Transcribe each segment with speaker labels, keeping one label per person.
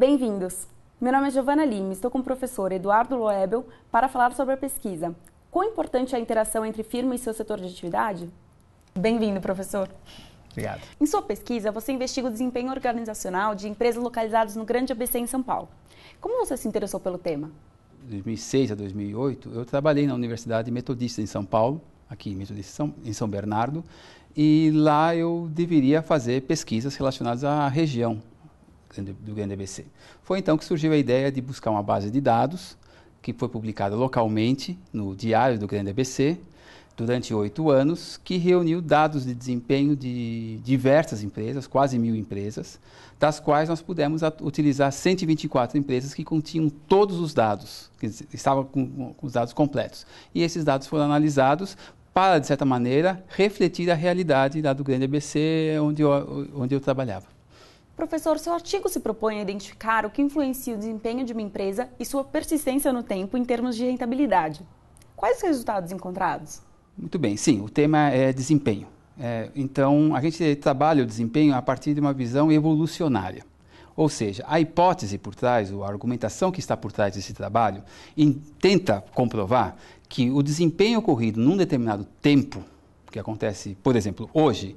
Speaker 1: Bem-vindos! Meu nome é Giovana Lima, estou com o professor Eduardo Loebel para falar sobre a pesquisa. Quão importante é a interação entre firma e seu setor de atividade? Bem-vindo, professor. Obrigado. Em sua pesquisa, você investiga o desempenho organizacional de empresas localizadas no Grande ABC em São Paulo. Como você se interessou pelo tema?
Speaker 2: 2006 a 2008, eu trabalhei na Universidade Metodista em São Paulo, aqui Metodista São, em São Bernardo, e lá eu deveria fazer pesquisas relacionadas à região do ABC. Foi então que surgiu a ideia de buscar uma base de dados, que foi publicada localmente no Diário do Grande ABC durante oito anos, que reuniu dados de desempenho de diversas empresas, quase mil empresas, das quais nós pudemos utilizar 124 empresas que continham todos os dados, que estavam com, com os dados completos. E esses dados foram analisados para, de certa maneira, refletir a realidade lá do grande ABC onde eu, onde eu trabalhava.
Speaker 1: Professor, seu artigo se propõe a identificar o que influencia o desempenho de uma empresa e sua persistência no tempo em termos de rentabilidade. Quais os resultados encontrados?
Speaker 2: Muito bem, sim, o tema é desempenho. É, então, a gente trabalha o desempenho a partir de uma visão evolucionária. Ou seja, a hipótese por trás, ou a argumentação que está por trás desse trabalho, tenta comprovar que o desempenho ocorrido num determinado tempo, que acontece, por exemplo, hoje,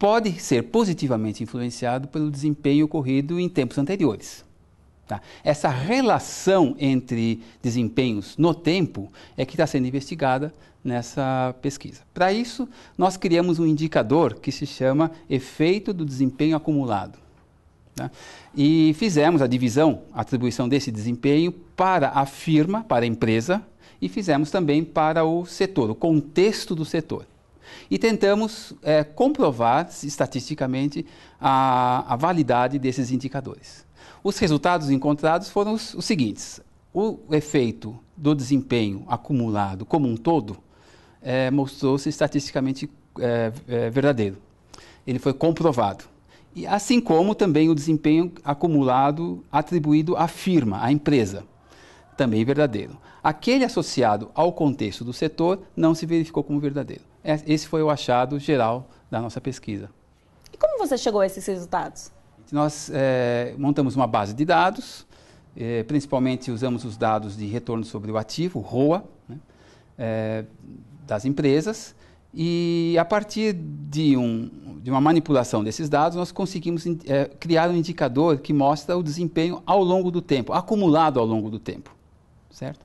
Speaker 2: pode ser positivamente influenciado pelo desempenho ocorrido em tempos anteriores. Tá? Essa relação entre desempenhos no tempo é que está sendo investigada nessa pesquisa. Para isso, nós criamos um indicador que se chama efeito do desempenho acumulado. Tá? E fizemos a divisão, a atribuição desse desempenho para a firma, para a empresa, e fizemos também para o setor, o contexto do setor. E tentamos é, comprovar estatisticamente a, a, validade desses indicadores. Os resultados encontrados foram os, os seguintes: o efeito do desempenho acumulado como um todo é, mostrou-se estatisticamente é, é, verdadeiro. Ele foi comprovado. E assim como também o desempenho acumulado atribuído à firma, à empresa, também verdadeiro aquele associado ao contexto do setor não se verificou como verdadeiro. É, esse foi o achado geral da nossa pesquisa.
Speaker 1: E como você chegou a esses resultados?
Speaker 2: Nós é, montamos uma base de dados, é, principalmente usamos os dados de retorno sobre o ativo, ROA, né, é, das empresas, e a partir de, um, de, uma manipulação desses dados, nós conseguimos é, criar um indicador que mostra o desempenho ao longo do tempo, acumulado ao longo do tempo certo?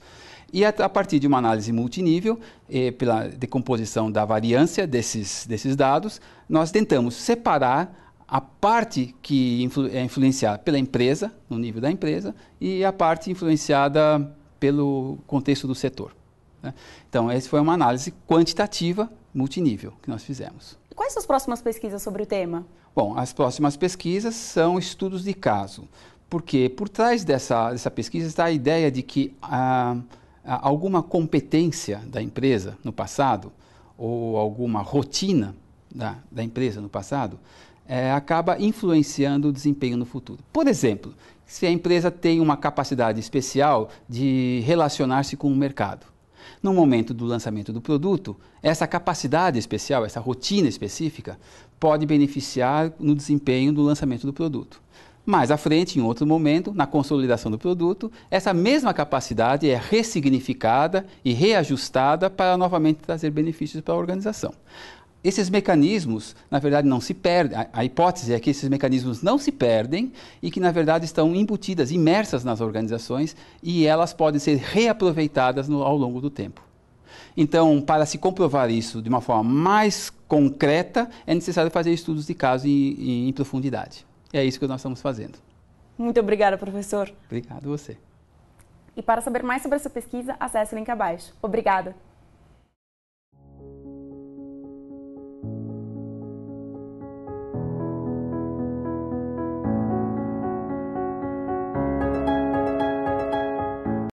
Speaker 2: E a, a, partir de uma análise multinível, eh, pela decomposição da variância desses, desses dados, nós tentamos separar a parte que influ, é influenciada pela empresa, no nível da empresa, e a parte influenciada pelo contexto do setor. Né? Então, essa foi uma análise quantitativa multinível que nós fizemos.
Speaker 1: quais são as próximas pesquisas sobre o tema?
Speaker 2: Bom, as próximas pesquisas são estudos de caso. Porque por trás dessa, dessa pesquisa está a ideia de que ah, alguma competência da empresa no passado, ou alguma rotina da, da empresa no passado, é, acaba influenciando o desempenho no futuro. Por exemplo, se a empresa tem uma capacidade especial de relacionar-se com o mercado. No momento do lançamento do produto, essa capacidade especial, essa rotina específica, pode beneficiar no desempenho do lançamento do produto. Mais à frente, em outro momento, na consolidação do produto, essa mesma capacidade é ressignificada e reajustada para novamente trazer benefícios para a organização. Esses mecanismos, na verdade, não se perdem. A, hipótese é que esses mecanismos não se perdem e que, na verdade, estão embutidas, imersas nas organizações e elas podem ser reaproveitadas no, ao longo do tempo. Então, para se comprovar isso de uma forma mais concreta, é necessário fazer estudos de caso em, em profundidade. E é isso que nós estamos fazendo.
Speaker 1: Muito obrigada, professor.
Speaker 2: Obrigado você.
Speaker 1: E para saber mais sobre essa pesquisa, acesse o link abaixo. Obrigada.